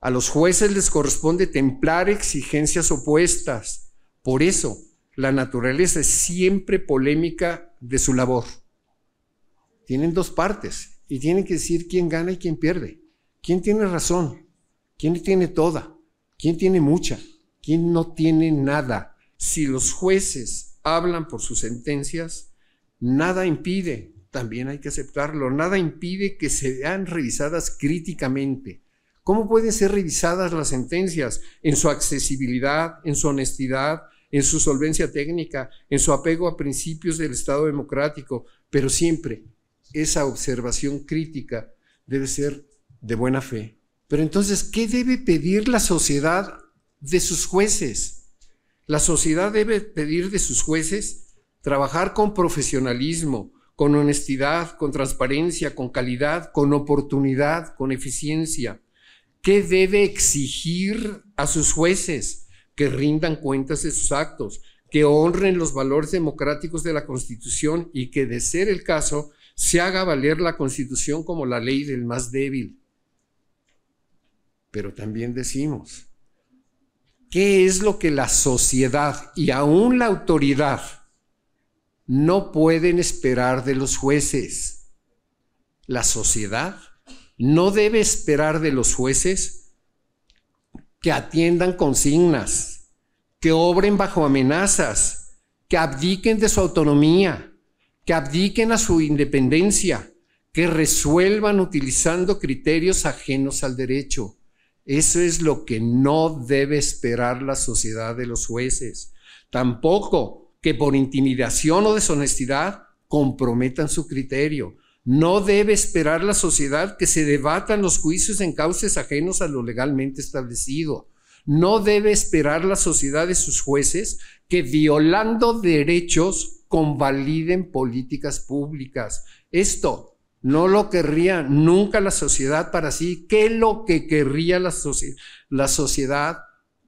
A los jueces les corresponde templar exigencias opuestas. Por eso, la naturaleza es siempre polémica de su labor. Tienen dos partes y tienen que decir quién gana y quién pierde. ¿Quién tiene razón? ¿Quién tiene toda? ¿Quién tiene mucha? ¿Quién no tiene nada? Si los jueces hablan por sus sentencias, nada impide, también hay que aceptarlo, nada impide que sean revisadas críticamente ¿Cómo pueden ser revisadas las sentencias en su accesibilidad, en su honestidad, en su solvencia técnica, en su apego a principios del Estado democrático? Pero siempre esa observación crítica debe ser de buena fe. Pero entonces, ¿qué debe pedir la sociedad de sus jueces? La sociedad debe pedir de sus jueces trabajar con profesionalismo, con honestidad, con transparencia, con calidad, con oportunidad, con eficiencia ¿Qué debe exigir a sus jueces? Que rindan cuentas de sus actos, que honren los valores democráticos de la Constitución y que, de ser el caso, se haga valer la Constitución como la ley del más débil. Pero también decimos, ¿qué es lo que la sociedad y aún la autoridad no pueden esperar de los jueces? La sociedad no debe esperar de los jueces que atiendan consignas, que obren bajo amenazas, que abdiquen de su autonomía, que abdiquen a su independencia, que resuelvan utilizando criterios ajenos al derecho. Eso es lo que no debe esperar la sociedad de los jueces. Tampoco que por intimidación o deshonestidad comprometan su criterio. No debe esperar la sociedad que se debatan los juicios en causas ajenos a lo legalmente establecido. No debe esperar la sociedad de sus jueces que violando derechos convaliden políticas públicas. Esto no lo querría nunca la sociedad para sí. ¿Qué es lo que querría la, sociedad, la sociedad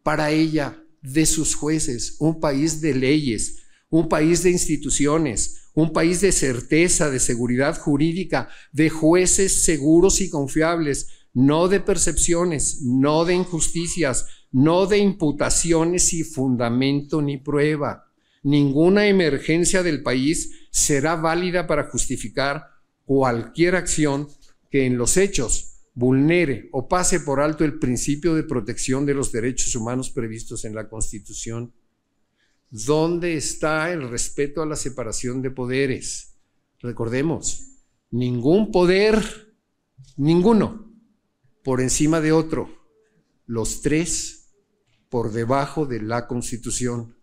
para ella, de sus jueces? Un país de leyes, un país de instituciones, un país de certeza, de seguridad jurídica, de jueces seguros y confiables, no de percepciones, no de injusticias, no de imputaciones sin fundamento ni prueba. Ninguna emergencia del país será válida para justificar cualquier acción que en los hechos vulnere o pase por alto el principio de protección de los derechos humanos previstos en la Constitución ¿Dónde está el respeto a la separación de poderes? Recordemos, ningún poder, ninguno, por encima de otro, los tres por debajo de la Constitución.